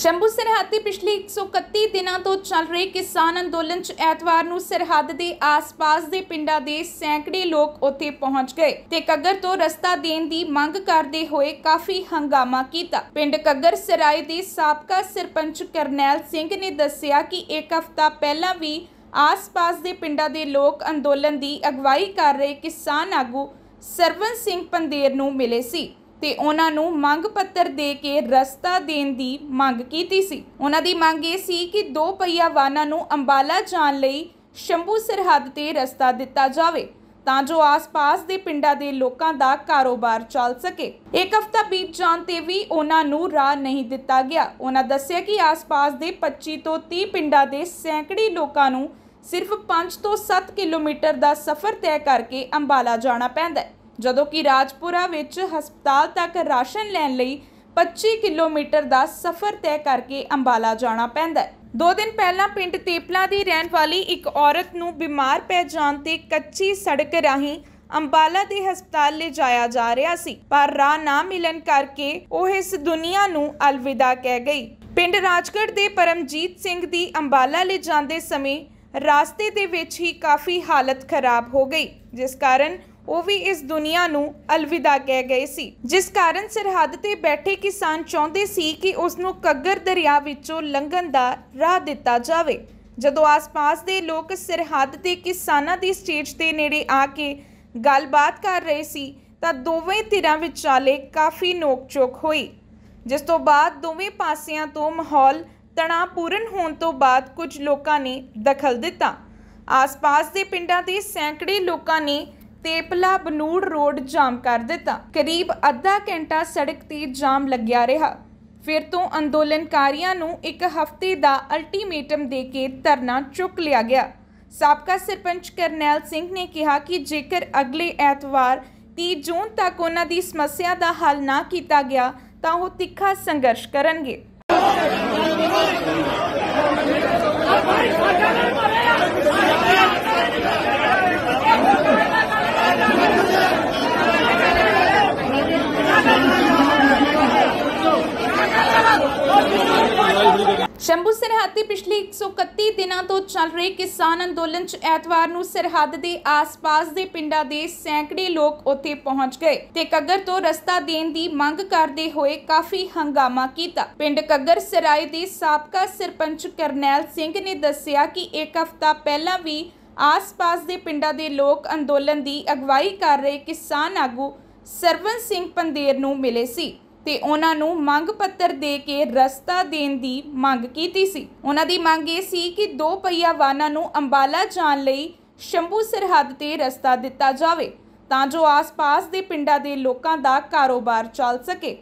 ਸ਼ੰਭੂ ਸਰਹੱਦੀ ਪਿਛਲੇ 131 ਦਿਨਾਂ ਤੋਂ ਚੱਲ ਰਹੇ ਕਿਸਾਨ ਅੰਦੋਲਨ 'ਚ ਐਤਵਾਰ ਨੂੰ ਸਰਹੱਦ ਦੇ ਆਸ-ਪਾਸ ਦੇ ਪਿੰਡਾਂ ਦੇ ਸੈਂਕੜੇ ਲੋਕ ਉੱਥੇ ਪਹੁੰਚ ਗਏ ਤੇ ਕੱਗਰ ਤੋਂ ਰਸਤਾ ਦੇਣ ਦੀ ਮੰਗ ਕਰਦੇ ਹੋਏ ਕਾਫੀ ਹੰਗਾਮਾ ਕੀਤਾ ਪਿੰਡ ਕੱਗਰ ਸਰਾਏ ਦੇ ਸਾਬਕਾ ਸਰਪੰਚ ਕਰਨੈਲ ਸਿੰਘ ਨੇ ਦੱਸਿਆ ਕਿ ਇੱਕ ਹਫ਼ਤਾ ਪਹਿਲਾਂ ਵੀ ਆਸ-ਪਾਸ ਦੇ ਪਿੰਡਾਂ ਦੇ ਲੋਕ ਅੰਦੋਲਨ ਦੀ ਅਗਵਾਈ ਕਰ ਰਹੇ ਕਿਸਾਨ ਆਗੂ ਸਰਵਨ ਸਿੰਘ ਪੰਦੇਰ ਨੂੰ ਮਿਲੇ ਸੀ ਤੇ ਉਹਨਾਂ ਨੂੰ ਮੰਗ ਪੱਤਰ ਦੇ ਕੇ ਰਸਤਾ ਦੇਣ ਦੀ ਮੰਗ ਕੀਤੀ ਸੀ ਉਹਨਾਂ ਦੀ ਮੰਗ ਇਹ ਸੀ ਕਿ ਦੋ ਪਹੀਆ ਵਾਹਨਾਂ ਨੂੰ ਅੰਬਾਲਾ ਜਾਣ ਲਈ ਸ਼ੰਭੂ ਸਰਹੱਦ ਤੇ ਰਸਤਾ ਦਿੱਤਾ ਜਾਵੇ ਤਾਂ ਜੋ ਆਸ-ਪਾਸ ਦੇ ਪਿੰਡਾਂ ਦੇ ਲੋਕਾਂ ਦਾ ਕਾਰੋਬਾਰ ਚੱਲ ਸਕੇ ਇੱਕ ਹਫ਼ਤਾ ਬੀਤ ਜਾਣ ਤੇ ਵੀ ਉਹਨਾਂ ਨੂੰ ਰਾਹ ਨਹੀਂ ਦਿੱਤਾ ਗਿਆ ਉਹਨਾਂ ਦੱਸਿਆ ਕਿ ਆਸ-ਪਾਸ ਦੇ 25 ਤੋਂ 30 ਪਿੰਡਾਂ ਦੇ ਸੈਂਕੜੇ ਲੋਕਾਂ ਨੂੰ ਸਿਰਫ 5 ਤੋਂ 7 ਕਿਲੋਮੀਟਰ ਦਾ ਸਫ਼ਰ ਤੈਅ ਕਰਕੇ ਅੰਬਾਲਾ ਜਾਣਾ ਪੈਂਦਾ ਹੈ ਜਦੋਂ ਕਿ ਰਾਜਪੁਰਾ ਵਿੱਚ ਹਸਪਤਾਲ ਤੱਕ ਰਾਸ਼ਨ ਲੈਣ ਲਈ 25 ਕਿਲੋਮੀਟਰ ਦਾ ਸਫ਼ਰ ਤੈਅ ਕਰਕੇ ਅੰਬਾਲਾ ਜਾਣਾ ਪੈਂਦਾ ਹੈ ਦੋ ਦਿਨ ਪਹਿਲਾਂ ਪਿੰਡ ਤੇਪਲਾ ਦੀ ਰਹਿਣ ਵਾਲੀ ਇੱਕ ਔਰਤ ਨੂੰ ਬਿਮਾਰ ਪੈ ਜਾਣ ਤੇ ਕੱਚੀ ਸੜਕ ਰਾਹੀਂ ਅੰਬਾਲਾ ਦੇ ਹਸਪਤਾਲ ਲੈ ਜਾਇਆ ਜਾ ਰਿਹਾ ਸੀ ਪਰ ਰਾਹ ਨਾ ਮਿਲਣ ਕਰਕੇ ਉਹ ਇਸ ਦੁਨੀਆ ਨੂੰ ਅਲਵਿਦਾ ਕਹਿ ਗਈ ਪਿੰਡ ਰਾਜਕੜ ਦੇ ਪਰਮਜੀਤ ਸਿੰਘ ਦੀ ਅੰਬਾਲਾ ਲੈ ਜਾਂਦੇ ਸਮੇਂ ਰਾਸਤੇ ਦੇ ਵਿੱਚ ਹੀ ਕਾਫੀ ਹਾਲਤ ਖਰਾਬ ਹੋ ਗਈ ਜਿਸ ਕਾਰਨ ਉਹ ਵੀ ਇਸ ਦੁਨੀਆ ਨੂੰ ਅਲਵਿਦਾ ਕਹਿ ਗਏ ਸੀ ਜਿਸ ਕਾਰਨ ਸਰਹੱਦ ਤੇ ਬੈਠੇ ਕਿਸਾਨ ਚਾਹੁੰਦੇ ਸੀ ਕਿ ਉਸ ਨੂੰ ਕੱਗਰ ਦਰਿਆ ਵਿੱਚੋਂ ਲੰਘਣ ਦਾ ਰਾਹ ਦਿੱਤਾ ਜਾਵੇ ਜਦੋਂ ਆਸ-ਪਾਸ ਦੇ ਲੋਕ ਸਰਹੱਦ ਤੇ ਕਿਸਾਨਾਂ ਦੀ ਸਟੇਜ ਦੇ ਨੇੜੇ ਆ ਕੇ ਗੱਲਬਾਤ ਕਰ ਰਹੇ ਸੀ ਤਾਂ ਦੋਵੇਂ ਧਿਰਾਂ ਵਿਚਾਲੇ ਕਾਫੀ ਨੋਕ-ਝੋਕ ਹੋਈ ਜਿਸ ਤੋਂ ਬਾਅਦ ਦੋਵੇਂ ਪਾਸਿਆਂ ਤੋਂ ਮਾਹੌਲ ਤਣਾਪੂਰਨ ਹੋਣ ਤੋਂ ਬਾਅਦ ਕੁਝ ਲੋਕਾਂ ਨੇ ਦਖਲ ਦਿੱਤਾ ਆਸ-ਪਾਸ ਦੇ ਪਿੰਡਾਂ ਦੇ ਸੈਂਕੜੇ ਲੋਕਾਂ ਨੇ ਤੇਪਲਾ ਬਨੂੜ ਰੋਡ ਜਾਮ ਕਰ ਦਿੱਤਾ ਕਰੀਬ ਅੱਧਾ ਘੰਟਾ ਸੜਕ ਤੇ ਜਾਮ ਲੱਗਿਆ ਰਿਹਾ ਫਿਰ ਤੋਂ ਅੰਦੋਲਨਕਾਰੀਆਂ ਨੂੰ ਇੱਕ ਹਫ਼ਤੇ ਦਾ ਅਲਟੀਮੇਟਮ ਦੇ ਕੇ ਧਰਨਾ ਚੁੱਕ ਲਿਆ ਗਿਆ ਸਾਬਕਾ ਸਰਪੰਚ ਕਰਨੈਲ ਸਿੰਘ ਨੇ ਕਿਹਾ ਕਿ ਜੇਕਰ ਅਗਲੇ ਐਤਵਾਰ 30 ਜੂਨ ਤੱਕ ਉਹਨਾਂ ਦੀ ਸਮੱਸਿਆ ਦਾ ਹੱਲ ਨਾ ਕੀਤਾ ਗਿਆ ਤਾਂ ਉਹ ਤਿੱਖਾ ਸੰਘਰਸ਼ ਕਰਨਗੇ ਸ਼ੰਭੂ ਸਰਹੱਦੀ ਪਿਛਲੇ 131 ਦਿਨਾਂ ਤੋਂ ਚੱਲ ਰਹੇ ਕਿਸਾਨ ਅੰਦੋਲਨ 'ਚ ਐਤਵਾਰ ਨੂੰ ਸਰਹੱਦ ਦੇ ਆਸ-ਪਾਸ ਦੇ ਪਿੰਡਾਂ ਦੇ ਸੈਂਕੜੇ ਲੋਕ ਉੱਥੇ ਪਹੁੰਚ ਗਏ ਤੇ ਕੱਗਰ ਤੋਂ ਰਸਤਾ ਦੇਣ ਦੀ ਮੰਗ ਕਰਦੇ ਹੋਏ ਕਾਫੀ ਹੰਗਾਮਾ ਕੀਤਾ ਪਿੰਡ ਕੱਗਰ ਸਰਾਏ ਦੇ ਸਾਬਕਾ ਸਰਪੰਚ ਕਰਨੈਲ ਸਿੰਘ ਨੇ ਦੱਸਿਆ ਕਿ ਇੱਕ ਹਫ਼ਤਾ ਪਹਿਲਾਂ ਵੀ ਆਸ-ਪਾਸ ਦੇ ਪਿੰਡਾਂ ਦੇ ਲੋਕ ਅੰਦੋਲਨ ਦੀ ਅਗਵਾਈ ਕਰ ਰਹੇ ਕਿਸਾਨ ਆਗੂ ਸਰਵਨ ਸਿੰਘ ਪੰਦੇਰ ਨੂੰ ਮਿਲੇ ਸੀ ਤੇ ਉਹਨਾਂ ਨੂੰ ਮੰਗ ਪੱਤਰ ਦੇ ਕੇ ਰਸਤਾ ਦੇਣ ਦੀ ਮੰਗ ਕੀਤੀ ਸੀ ਉਹਨਾਂ ਦੀ ਮੰਗ ਇਹ ਸੀ ਕਿ ਦੋ ਪਹੀਆ ਵਾਹਨਾਂ ਨੂੰ ਅੰਬਾਲਾ ਜਾਣ ਲਈ ਸ਼ੰਭੂ ਸਰਹੱਦ ਤੇ ਰਸਤਾ ਦਿੱਤਾ ਜਾਵੇ ਤਾਂ ਜੋ ਆਸ-ਪਾਸ ਦੇ ਪਿੰਡਾਂ ਦੇ ਲੋਕਾਂ ਦਾ ਕਾਰੋਬਾਰ ਚੱਲ ਸਕੇ